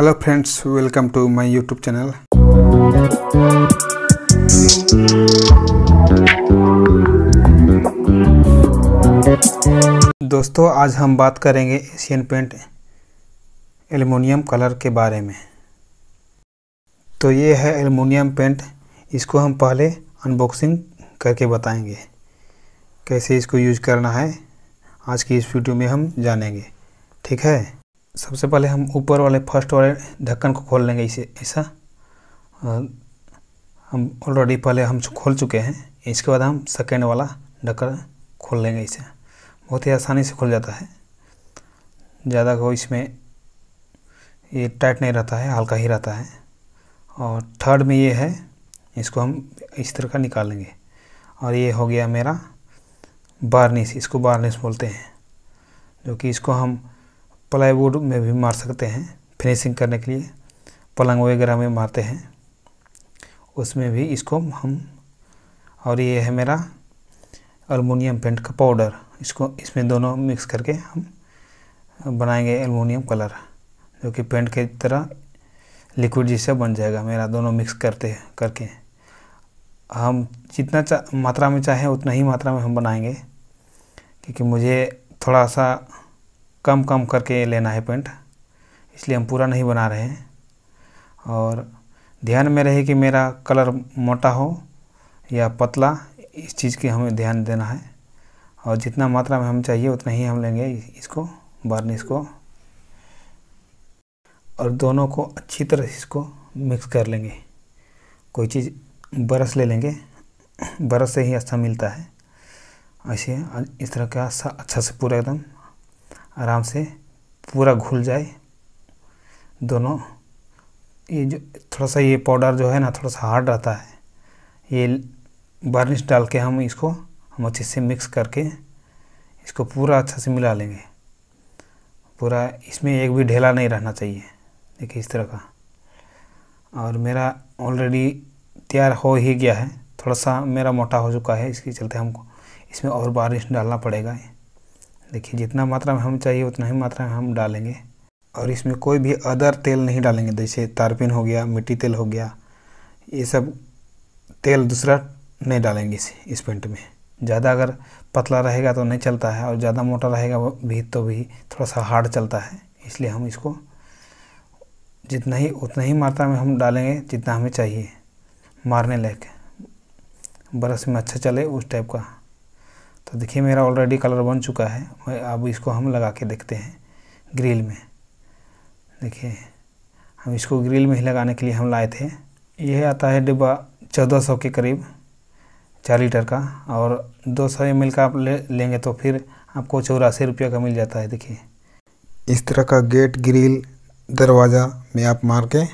hello friends welcome to my YouTube channel दोस्तों आज हम बात करेंगे एशियन पेंट एलुमिनियम कलर के बारे में तो ये है एलुमिनियम पेंट इसको हम पहले अनबॉक्सिंग करके बताएंगे कैसे इसको यूज करना है आज की इस वीडियो में हम जानेंगे ठीक है सबसे पहले हम ऊपर वाले फर्स्ट वाले ढक्कन को खोल लेंगे इसे ऐसा हम ऑलरेडी पहले हम खोल चुके हैं इसके बाद हम सेकेंड वाला ढक्कन खोल लेंगे इसे बहुत ही आसानी से खुल जाता है ज़्यादा को इसमें ये टाइट नहीं रहता है हल्का ही रहता है और थर्ड में ये है इसको हम इस तरह का निकालेंगे और ये हो गया मेरा बार्निश इसको बार्निश बोलते हैं जो कि इसको हम प्लाईवुड में भी मार सकते हैं फिनिशिंग करने के लिए पलंग वगैरह में मारते हैं उसमें भी इसको हम और ये है मेरा अलमोनियम पेंट का पाउडर इसको इसमें दोनों मिक्स करके हम बनाएंगे एलमिनियम कलर जो कि पेंट की तरह लिक्विड जैसे बन जाएगा मेरा दोनों मिक्स करते करके हम जितना मात्रा में चाहें उतना ही मात्रा में हम बनाएंगे क्योंकि मुझे थोड़ा सा कम कम करके लेना है पेंट इसलिए हम पूरा नहीं बना रहे हैं और ध्यान में रहे कि मेरा कलर मोटा हो या पतला इस चीज़ की हमें ध्यान देना है और जितना मात्रा में हम चाहिए उतना ही हम लेंगे इसको बर्निश को और दोनों को अच्छी तरह से इसको मिक्स कर लेंगे कोई चीज़ बरस ले लेंगे बरस से ही अच्छा मिलता है ऐसे इस तरह का अच्छा से पूरा एकदम आराम से पूरा घुल जाए दोनों ये जो थोड़ा सा ये पाउडर जो है ना थोड़ा सा हार्ड रहता है ये बार्निश डाल के हम इसको हम अच्छे से मिक्स करके इसको पूरा अच्छा से मिला लेंगे पूरा इसमें एक भी ढेला नहीं रहना चाहिए देखिए इस तरह का और मेरा ऑलरेडी तैयार हो ही गया है थोड़ा सा मेरा मोटा हो चुका है इसके चलते हमको इसमें और बारिश डालना पड़ेगा देखिए जितना मात्रा में हम चाहिए उतना ही मात्रा में हम डालेंगे और इसमें कोई भी अदर तेल नहीं डालेंगे जैसे तारपिन हो गया मिट्टी तेल हो गया ये सब तेल दूसरा नहीं डालेंगे इस इस पेंट में ज़्यादा अगर पतला रहेगा तो नहीं चलता है और ज़्यादा मोटा रहेगा भी तो भी थोड़ा सा हार्ड चलता है इसलिए हम इसको जितना ही उतना ही मात्रा में हम डालेंगे जितना हमें चाहिए मारने लायक ब्रश में अच्छा चले उस टाइप का तो देखिए मेरा ऑलरेडी कलर बन चुका है अब इसको हम लगा के देखते हैं ग्रिल में देखिए हम इसको ग्रिल में ही लगाने के लिए हम लाए थे यह आता है डिब्बा चौदह सौ के करीब चार लीटर का और दो सौ एम का आप ले लेंगे तो फिर आपको चौरासी रुपये का मिल जाता है देखिए इस तरह का गेट ग्रिल दरवाज़ा में आप मार के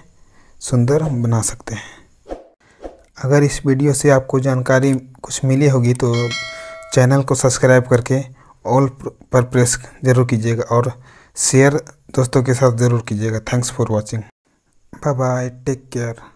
सुंदर बना सकते हैं अगर इस वीडियो से आपको जानकारी कुछ मिली होगी तो चैनल को सब्सक्राइब करके ऑल पर प्रेस जरूर कीजिएगा और शेयर दोस्तों के साथ ज़रूर कीजिएगा thanks for watching bye bye take care